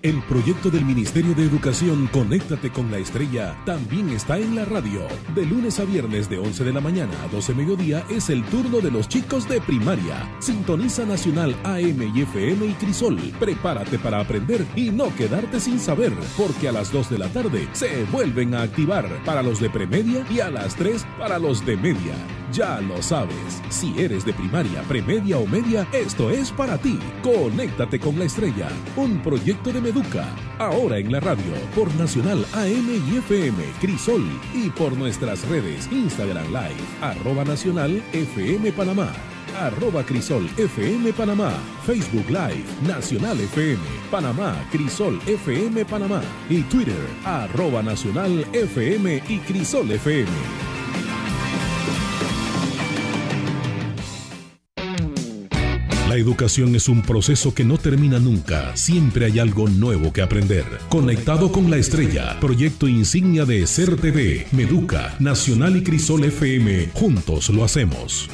[SPEAKER 1] el proyecto del Ministerio de Educación Conéctate con la Estrella también está en la radio. De lunes a viernes de 11 de la mañana a 12 mediodía es el turno de los chicos de primaria. Sintoniza Nacional AM y FM y Crisol. Prepárate para aprender y no quedarte sin saber, porque a las 2 de la tarde se vuelven a activar para los de premedia y a las 3 para los de media. Ya lo sabes, si eres de primaria, premedia o media, esto es para ti. Conéctate con la Estrella, un proyecto de ahora en la radio, por Nacional AM y FM Crisol y por nuestras redes Instagram Live, arroba Nacional FM Panamá, arroba Crisol FM Panamá, Facebook Live, Nacional FM, Panamá, Crisol FM Panamá y Twitter, arroba Nacional FM y Crisol FM. La educación es un proceso que no termina nunca. Siempre hay algo nuevo que aprender. Conectado con la estrella, proyecto insignia de Ser Meduca, Nacional y Crisol FM. Juntos lo hacemos.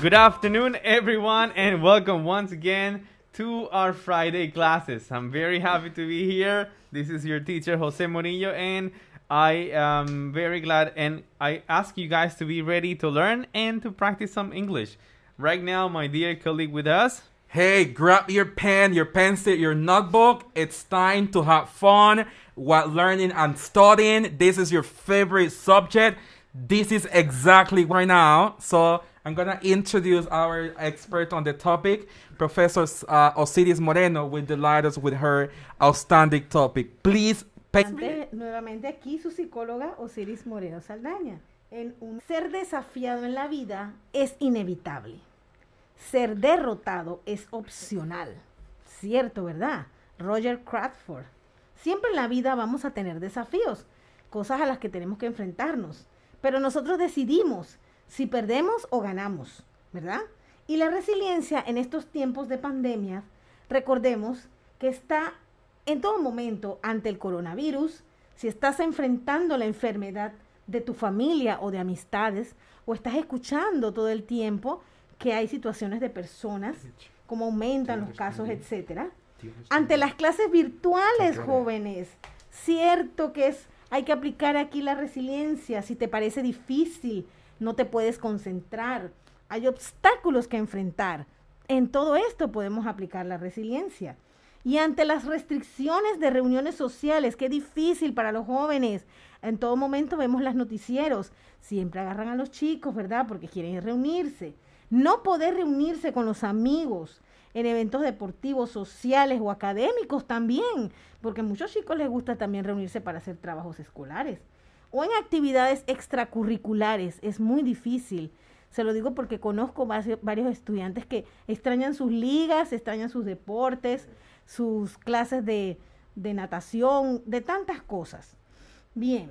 [SPEAKER 6] Good afternoon, everyone, and welcome once again to our Friday classes. I'm very happy to be here. This is your teacher, Jose Murillo, and I am very glad and I ask you guys to be ready to learn and to practice some English. Right now, my dear colleague with us. Hey, grab your pen, your pencil, your notebook. It's time to have fun
[SPEAKER 7] while learning and studying. This is your favorite subject. This is exactly right now. So I'm gonna introduce our expert on the topic, Professor uh, Osiris Moreno, will delight us with her outstanding topic. Please,
[SPEAKER 8] nuevamente aquí su psicóloga Osiris Moreno Saldaña. En un ser desafiado en la vida es inevitable. Ser derrotado es opcional. Cierto, ¿verdad? Roger Crawford. Siempre en la vida vamos a tener desafíos, cosas a las que tenemos que enfrentarnos, pero nosotros decidimos si perdemos o ganamos, ¿verdad? Y la resiliencia en estos tiempos de pandemia, recordemos que está en todo momento ante el coronavirus, si estás enfrentando la enfermedad de tu familia o de amistades, o estás escuchando todo el tiempo que hay situaciones de personas, como aumentan los casos, etc. Ante las clases virtuales, jóvenes, cierto que es hay que aplicar aquí la resiliencia, si te parece difícil, no te puedes concentrar, hay obstáculos que enfrentar. En todo esto podemos aplicar la resiliencia. Y ante las restricciones de reuniones sociales, qué difícil para los jóvenes. En todo momento vemos los noticieros, siempre agarran a los chicos, ¿verdad? Porque quieren reunirse. No poder reunirse con los amigos en eventos deportivos, sociales o académicos también, porque a muchos chicos les gusta también reunirse para hacer trabajos escolares o en actividades extracurriculares. Es muy difícil. Se lo digo porque conozco varios estudiantes que extrañan sus ligas, extrañan sus deportes, sus clases de, natación, de tantas cosas. Bien,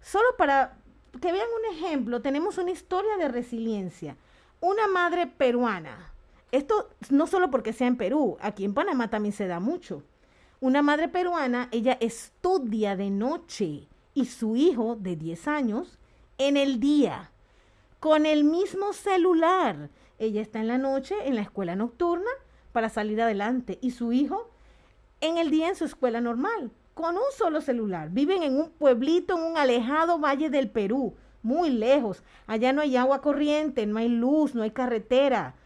[SPEAKER 8] solo para que vean un ejemplo, tenemos una historia de resiliencia. Una madre peruana, esto no solo porque sea en Perú, aquí en Panamá también se da mucho. Una madre peruana, ella estudia de noche y su hijo de 10 años en el día, con el mismo celular. Ella está en la noche en la escuela nocturna para salir adelante y su hijo en el día en su escuela normal, con un solo celular. Viven en un pueblito, en un alejado valle del Perú, muy lejos. Allá no hay agua corriente, no hay luz, no hay carretera.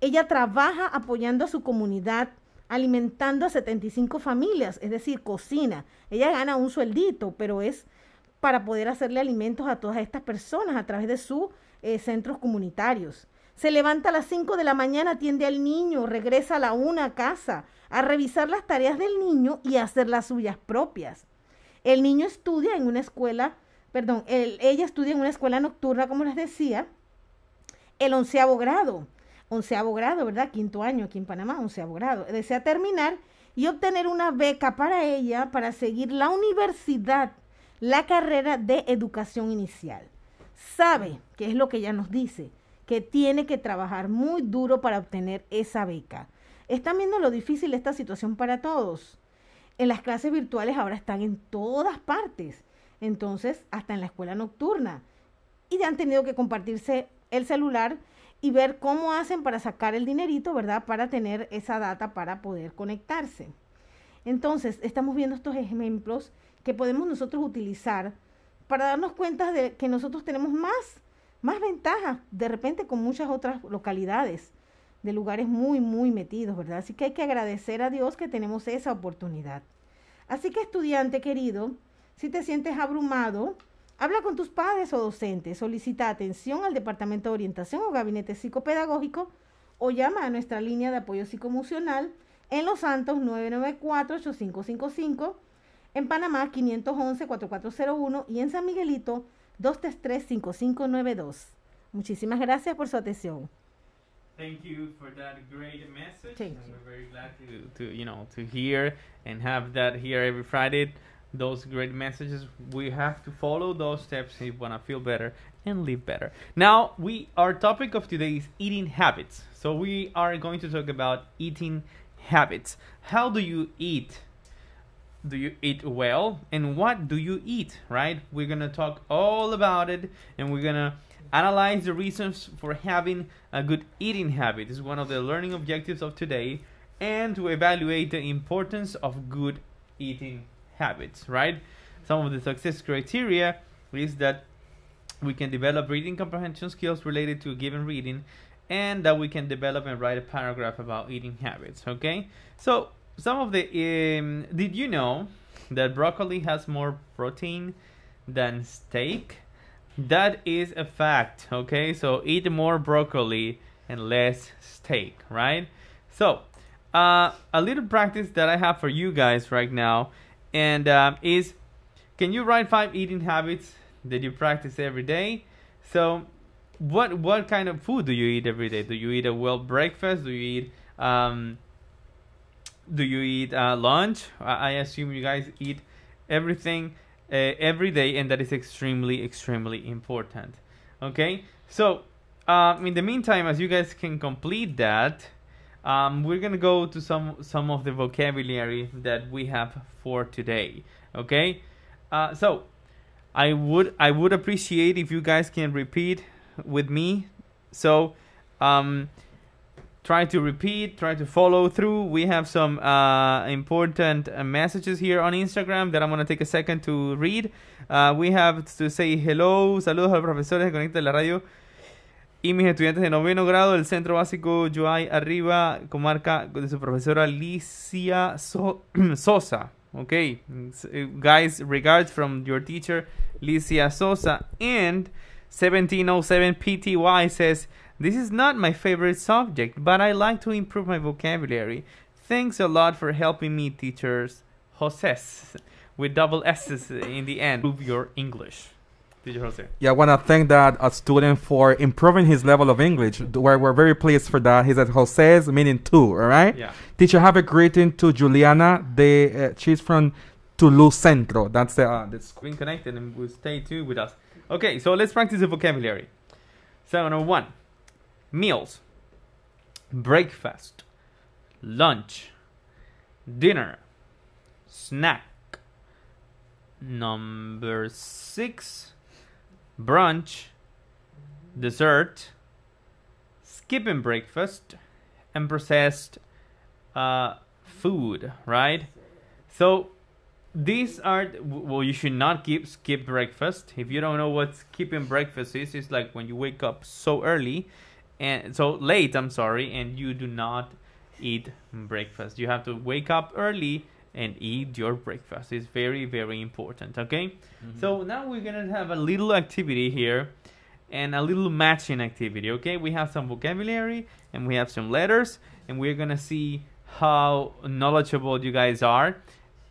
[SPEAKER 8] Ella trabaja apoyando a su comunidad alimentando a 75 familias, es decir, cocina. Ella gana un sueldito, pero es para poder hacerle alimentos a todas estas personas a través de sus eh, centros comunitarios. Se levanta a las 5 de la mañana, atiende al niño, regresa a la 1 a casa, a revisar las tareas del niño y hacer las suyas propias. El niño estudia en una escuela, perdón, ella estudia en una escuela nocturna, como les decía, el onceavo grado onceavo grado, ¿verdad? Quinto año aquí en Panamá, onceavo grado. Desea terminar y obtener una beca para ella para seguir la universidad, la carrera de educación inicial. Sabe, que es lo que ella nos dice, que tiene que trabajar muy duro para obtener esa beca. Están viendo lo difícil esta situación para todos. En las clases virtuales ahora están en todas partes, entonces hasta en la escuela nocturna. Y ya han tenido que compartirse el celular y ver cómo hacen para sacar el dinerito, ¿verdad? Para tener esa data para poder conectarse. Entonces, estamos viendo estos ejemplos que podemos nosotros utilizar para darnos cuenta de que nosotros tenemos más, más ventajas de repente con muchas otras localidades, de lugares muy, muy metidos, ¿verdad? Así que hay que agradecer a Dios que tenemos esa oportunidad. Así que estudiante querido, si te sientes abrumado, Habla con tus padres o docentes, solicita atención al Departamento de Orientación o Gabinete Psicopedagógico o llama a nuestra línea de apoyo psicoemocional en Los Santos 994-8555, en Panamá 511-4401 y en San Miguelito 233-5592. Muchísimas gracias por su atención.
[SPEAKER 6] Thank you for that great message. We're very glad to, to, you know, to hear and have that here every Friday. those great messages. We have to follow those steps if we want to feel better and live better. Now, we our topic of today is eating habits. So we are going to talk about eating habits. How do you eat? Do you eat well? And what do you eat, right? We're going to talk all about it and we're going to analyze the reasons for having a good eating habit. This is one of the learning objectives of today and to evaluate the importance of good eating habits, right? Some of the success criteria is that we can develop reading comprehension skills related to a given reading and that we can develop and write a paragraph about eating habits, okay? So, some of the, um, did you know that broccoli has more protein than steak? That is a fact, okay? So, eat more broccoli and less steak, right? So, uh, a little practice that I have for you guys right now and um, is can you write five eating habits that you practice every day? So what what kind of food do you eat every day? Do you eat a well breakfast? Do you eat um, do you eat uh, lunch? I assume you guys eat everything uh, every day, and that is extremely extremely important. Okay, so uh, in the meantime, as you guys can complete that, um, we're gonna go to some some of the vocabulary that we have for today. Okay, uh, so I would I would appreciate if you guys can repeat with me. So um, try to repeat, try to follow through. We have some uh, important uh, messages here on Instagram that I'm gonna take a second to read. Uh, we have to say hello, saludos al profesor conecta la radio. Y mis estudiantes de noveno grado del Centro Básico Yuay Arriba, comarca de su profesora Alicia so Sosa. Ok, eh, guys, regards from your teacher Licia Sosa. And 1707 PTY says, This is not my favorite subject, but I like to improve my vocabulary. Thanks a lot for helping me, teachers. Jose with double S's in the end. Improve your English. Teacher Jose.
[SPEAKER 7] Yeah, I want to thank that a uh, student for improving his level of English. We're, we're very pleased for that. He's at Jose's meaning two, all right? Yeah. Teacher, have a greeting to Juliana. They, uh, she's from Toulouse Centro. That's the, uh, the
[SPEAKER 6] screen connected and will stay too with us. Okay, so let's practice the vocabulary. So, oh, number one meals, breakfast, lunch, dinner, snack. Number six brunch, dessert, skipping breakfast, and processed uh, food, right? So these are well you should not keep skip breakfast if you don't know what skipping breakfast is it's like when you wake up so early and so late i'm sorry and you do not eat breakfast you have to wake up early and eat your breakfast. It's very, very important, okay? Mm-hmm. So now we're gonna have a little activity here and a little matching activity, okay? We have some vocabulary and we have some letters and we're gonna see how knowledgeable you guys are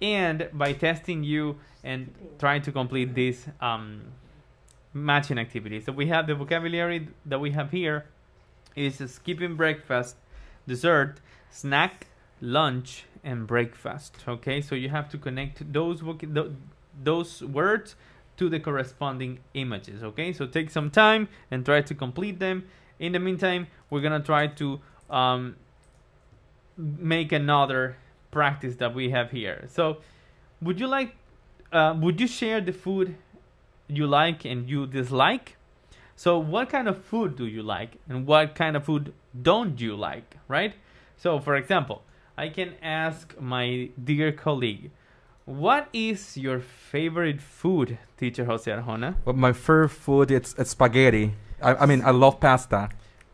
[SPEAKER 6] and by testing you and trying to complete this um, matching activity. So we have the vocabulary that we have here is skipping breakfast, dessert, snack, lunch, and breakfast. Okay, so you have to connect those those words to the corresponding images. Okay, so take some time and try to complete them. In the meantime, we're gonna try to um, make another practice that we have here. So, would you like? Uh, would you share the food you like and you dislike? So, what kind of food do you like and what kind of food don't you like? Right. So, for example, I can ask my dear colleague. What is your favorite food, teacher Jose Arjona?
[SPEAKER 7] Well, my favorite food it's, spaghetti. I, I, mean, I love pasta.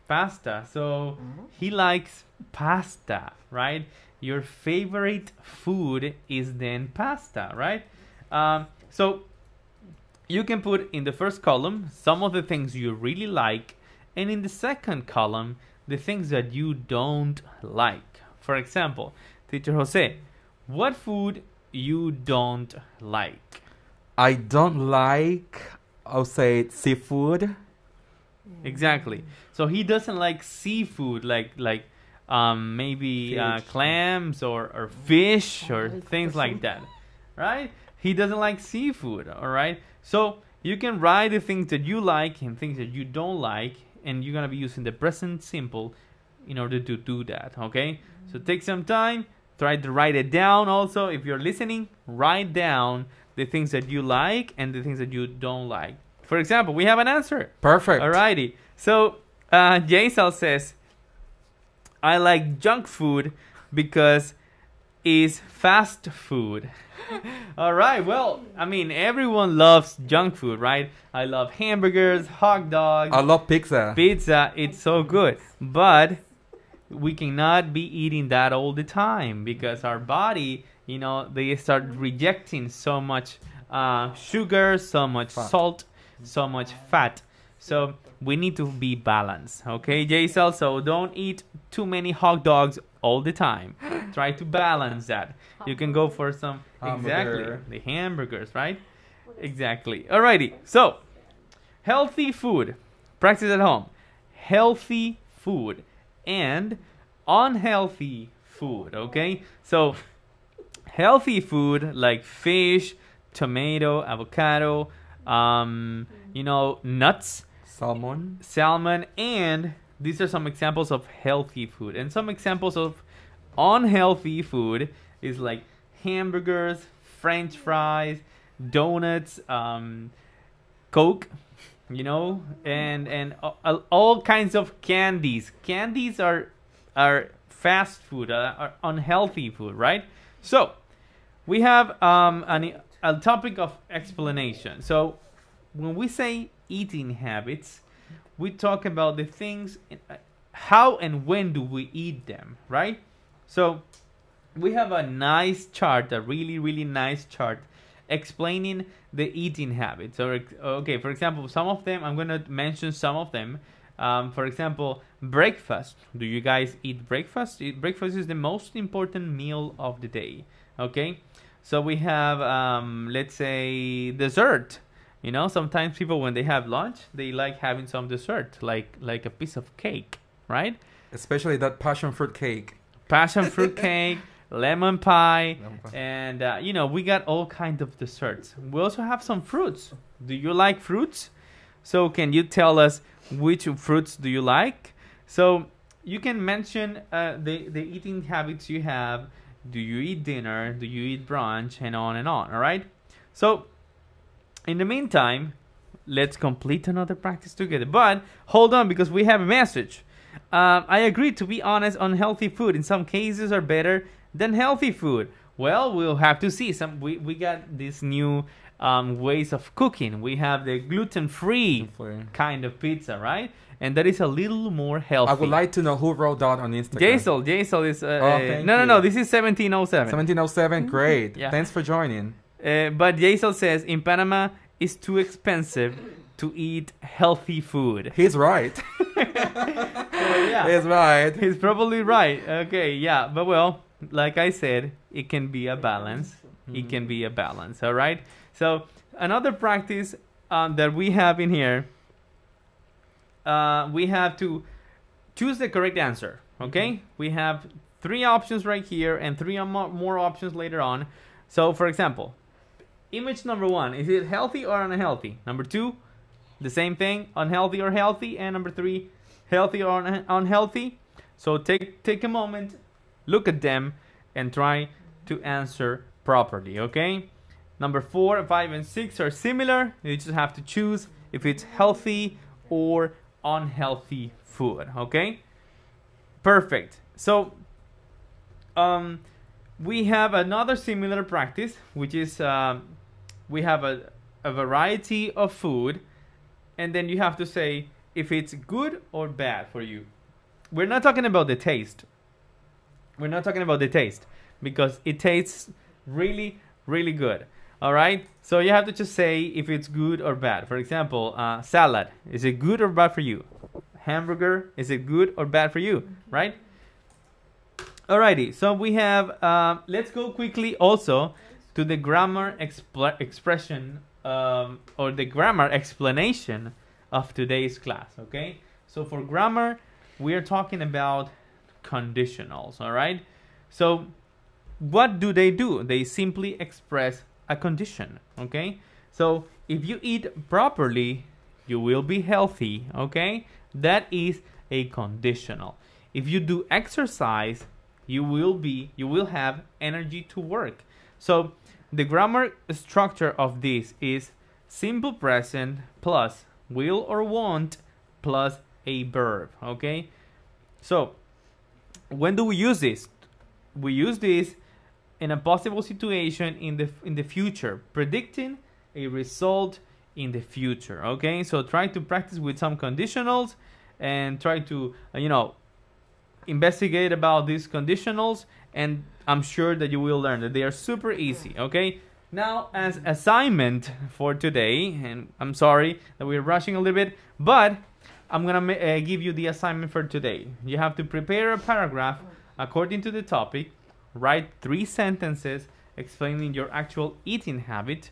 [SPEAKER 6] Pasta. So mm-hmm. he likes pasta, right? Your favorite food is then pasta, right? Um, so you can put in the first column some of the things you really like, and in the second column, the things that you don't like. For example, teacher Jose, what food you don't like? I don't like, I'll say seafood. Exactly. So he doesn't like seafood, like like um, maybe uh, clams or, or fish oh, or things like that, right? He doesn't like seafood, all right? So you can write the things that you like and things that you don't like, and you're going to be using the present simple in order to do that okay so take some time try to write it down also if you're listening write down the things that you like and the things that you don't like for example we have an answer perfect alrighty so uh, Jaisal says I like junk food because it's fast food. All right. Well, I mean, everyone loves junk food, right? I love hamburgers, hot dogs. I love pizza. Pizza, it's so good. But we cannot be eating that all the time because our body, you know, they start rejecting so much uh, sugar, so much fat. salt, so much fat. So we need to be balanced, okay, Jaisal? So don't eat too many hot dogs all the time. Try to balance that. You can go for some hamburger. exactly the hamburgers, right? Exactly. Alrighty. So healthy food. Practice at home. Healthy food and unhealthy food, okay? So healthy food like fish, tomato, avocado, um, you know, nuts, salmon, salmon, and these are some examples of healthy food. And some examples of unhealthy food is like hamburgers, french fries, donuts, um, Coke, you know, and and all, all kinds of candies. Candies are are fast food, uh, are unhealthy food, right? So we have um, an, a topic of explanation. So when we say eating habits, we talk about the things, how and when do we eat them, right? So we have a nice chart, a really, really nice chart explaining the eating habits. Or okay, for example, some of them I'm gonna mention some of them. Um, for example, breakfast. Do you guys eat breakfast? Breakfast is the most important meal of the day. Okay, so we have um, let's say dessert. You know, sometimes people when they have lunch, they like having some dessert, like like a piece of cake, right? Especially that passion fruit cake. Passion fruit cake lemon pie, lemon pie. and uh, you know we got all kind of desserts. We also have some fruits. Do you like fruits? So can you tell us which fruits do you like? So you can mention uh, the the eating habits you have. Do you eat dinner? Do you eat brunch? And on and on. All right. So in the meantime, let's complete another practice together. But hold on because we have a message. Uh, I agree to be honest, unhealthy food in some cases are better than healthy food? Well, we'll have to see. Some we, we got these new um, ways of cooking. We have the gluten-free kind of pizza, right? And that is a little more healthy. I would like
[SPEAKER 7] to know who wrote that on Instagram.
[SPEAKER 6] Jaisal, Jaisal is. Uh, oh, uh, no, no, no. This is 1707. 1707. Mm-hmm. Great. yeah. Thanks for joining. Uh, but Jaisal says in Panama it's too expensive to eat healthy food. He's right. so,
[SPEAKER 2] yeah.
[SPEAKER 6] He's right. He's probably right. Okay, yeah, but well, like I said, it can be a balance. Mm -hmm. It can be a balance. All right. So another practice um, that we have in here, uh, we have to choose the correct answer. Okay. Mm -hmm. We have three options right here and three more options later on. So for example, image number one is it healthy or unhealthy? Number two, the same thing, unhealthy or healthy, and number three, healthy or un unhealthy. So take take a moment look at them and try to answer properly, okay? Number four, five, and six are similar. You just have to choose if it's healthy or unhealthy food, okay? Perfect. So, um, we have another similar practice, which is um, we have a, a variety of food, and then you have to say if it's good or bad for you. We're not talking about the taste, we're not talking about the taste because it tastes really, really good. All right. So you have to just say if it's good or bad. For example, uh, salad. Is it good or bad for you? Hamburger. Is it good or bad for you? Mm-hmm. Right. Alrighty. So we have. Uh, let's go quickly also to the grammar expression um, or the grammar explanation of today's class. Okay. So for grammar, we are talking about conditionals, all right? So what do they do? They simply express a condition, okay? So if you eat properly, you will be healthy, okay? That is a conditional. If you do exercise, you will be you will have energy to work. So the grammar structure of this is simple present plus will or want plus a verb, okay? So when do we use this? We use this in a possible situation in the in the future, predicting a result in the future. Okay, so try to practice with some conditionals and try to uh, you know investigate about these conditionals and I'm sure that you will learn that they are super easy. Okay, now as assignment for today, and I'm sorry that we're rushing a little bit, but I'm gonna uh, give you the assignment for today. You have to prepare a paragraph according to the topic, write three sentences explaining your actual eating habit,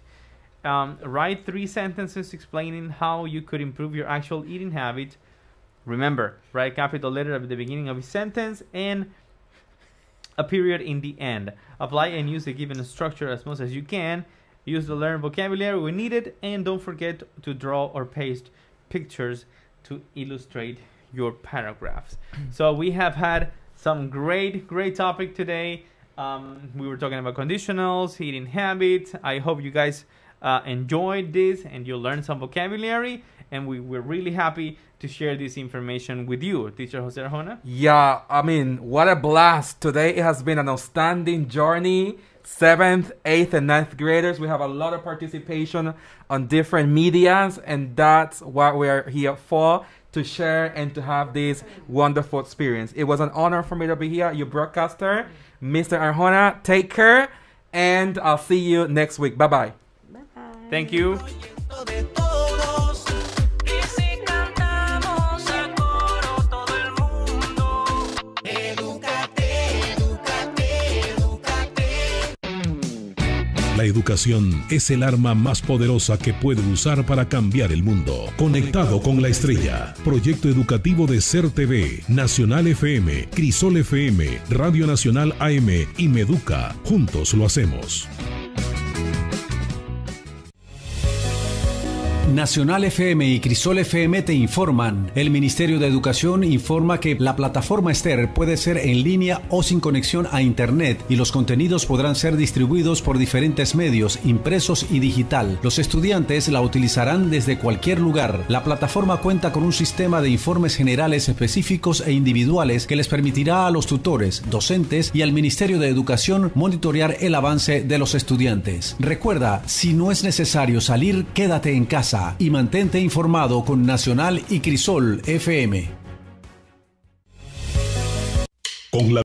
[SPEAKER 6] um, write three sentences explaining how you could improve your actual eating habit. Remember, write capital letter at the beginning of a sentence and a period in the end. Apply and use the given structure as much as you can. Use the learned vocabulary when needed, and don't forget to draw or paste pictures to illustrate your paragraphs. so we have had some great, great topic today. Um, we were talking about conditionals, eating habits. I hope you guys uh, enjoyed this and you learned some vocabulary and we, were really happy to share this information with you, Teacher Jose Arjona.
[SPEAKER 7] Yeah, I mean, what a blast. Today it has been an outstanding journey. Seventh, eighth, and ninth graders. We have a lot of participation on different medias, and that's what we're here for to share and to have this wonderful experience. It was an honor for me to be here, your broadcaster, Mr. Arjona. Take care, and I'll see you next week. Bye bye. Bye
[SPEAKER 6] bye. Thank you.
[SPEAKER 1] educación es el arma más poderosa que puede usar para cambiar el mundo. Conectado con la estrella. Proyecto educativo de Ser TV, Nacional FM, Crisol FM, Radio Nacional AM y Meduca. Juntos lo hacemos.
[SPEAKER 5] Nacional FM y Crisol FM te informan. El Ministerio de Educación informa que la plataforma Esther puede ser en línea o sin conexión a Internet y los contenidos podrán ser distribuidos por diferentes medios, impresos y digital. Los estudiantes la utilizarán desde cualquier lugar. La plataforma cuenta con un sistema de informes generales específicos e individuales que les permitirá a los tutores, docentes y al Ministerio de Educación monitorear el avance de los estudiantes. Recuerda, si no es necesario salir, quédate en casa y mantente informado con Nacional y Crisol FM.